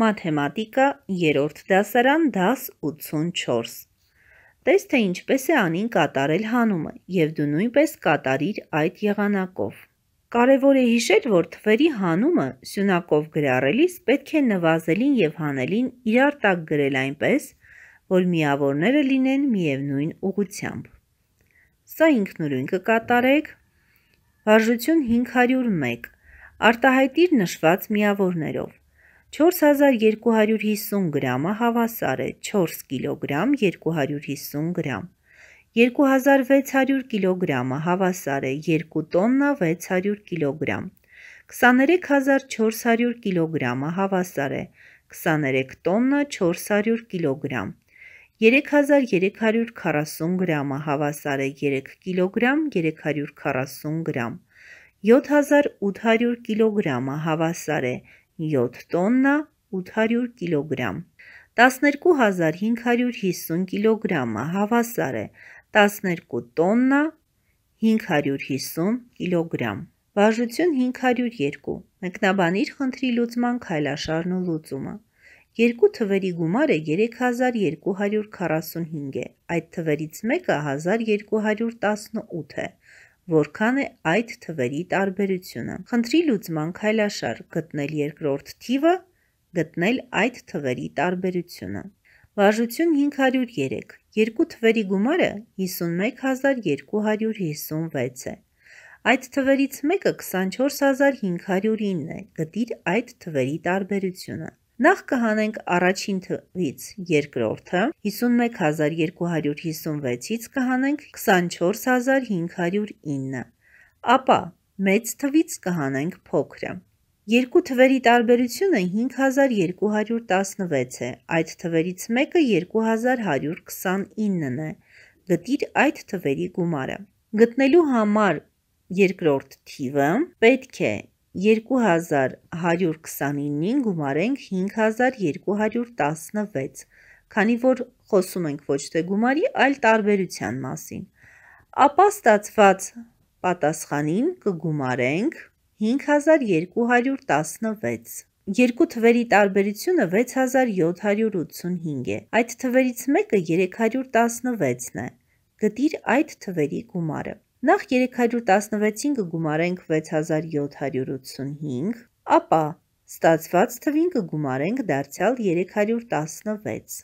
Մաթեմատիկա 3-րդ դասարան դաս 84։ Տես թե ինչպես է անին կատարել հանումը եւ դու նույնպես կատարիր այդ եղանակով։ Կարևոր է հիշել, որ թվերի հանումը սյունակով գրառելիս պետք է նվազելին եւ հանելին իրար տակ գրել այնպես, որ միավորները լինեն միևնույն ուղությամբ։ Սա ինքնուրույն կկատարեք։ Վարժություն 501։ Արտահայտիր նշված միավորներով 4250 գրամը հավասար է 4 կիլոգրամ 250 գրամ։ 2600 կիլոգրամը հավասար է 2 տոննա 600 կիլոգրամ։ 23400 կիլոգրամը հավասար է 23 տոննա 400 կիլոգրամ։ 3340 գրամը հավասար է 3 կիլոգրամ 340 գրամ։ 7800 կիլոգրամը հավասար է 3 7 տոննա 800 կիլոգրամ, 12550 կիլոգրամը հավասար է 12 տոննա 550 կիլոգրամ։ Վարժություն 502, մեկնաբանիր խնդրի լուծման քայլաշարն ու լուծումը։ Երկու թվերի գումարը 3245 է, այդ թվերից մեկը 1218 է, որքան է այդ թվերի տարբերությունը։ Խնդրի լուծման քայլաշար գտնել երկրորդ թիվը, գտնել այդ թվերի տարբերությունը։ Վարժություն 503 երկու թվերի գումարը 51256 է։ Այդ թվերից մեկը 24509 է։ Գտիր այդ թվերի տարբերությունը։ Նախ կհանենք առաջին թվից երկրորդը 51256-ից կհանենք 24509, ապա մեծ թվից կհանենք փոքրը։ Երկու թվերի տարբերությունը 5216 է, այդ թվերից մեկը 2129-ն է։ Գտիր այդ թվերի գումարը։ Գտնելու համար երկրորդ թիվը պետք է 2129-ին գումարենք 5216, քանի որ խոսում ենք ոչ թե գումարի, այլ տարբերության մասին։ Ապա ստացված պատասխանին կգումարենք 5216։ Երկու թվերի տարբերությունը 6785 է, այդ թվերից մեկը 316-ն է, գտիր այդ թվերի գումարը։ Նախ 316-ին կգումարենք 6785, ապա ստացված թվին կգումարենք դարձյալ 316։